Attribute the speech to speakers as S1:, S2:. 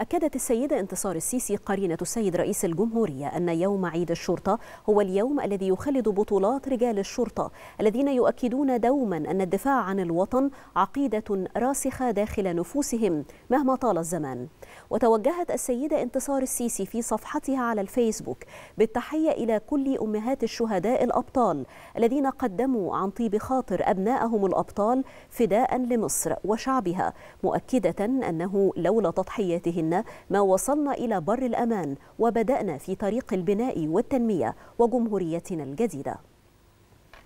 S1: أكدت السيدة انتصار السيسي قرينة السيد رئيس الجمهورية أن يوم عيد الشرطة هو اليوم الذي يخلد بطولات رجال الشرطة الذين يؤكدون دوما أن الدفاع عن الوطن عقيدة راسخة داخل نفوسهم مهما طال الزمان وتوجهت السيدة انتصار السيسي في صفحتها على الفيسبوك بالتحية إلى كل أمهات الشهداء الأبطال الذين قدموا عن طيب خاطر أبنائهم الأبطال فداء لمصر وشعبها مؤكدة أنه لولا تضحياتهن منا ما وصلنا إلى بر الأمان وبدأنا في طريق البناء والتنمية وجمهوريتنا الجديدة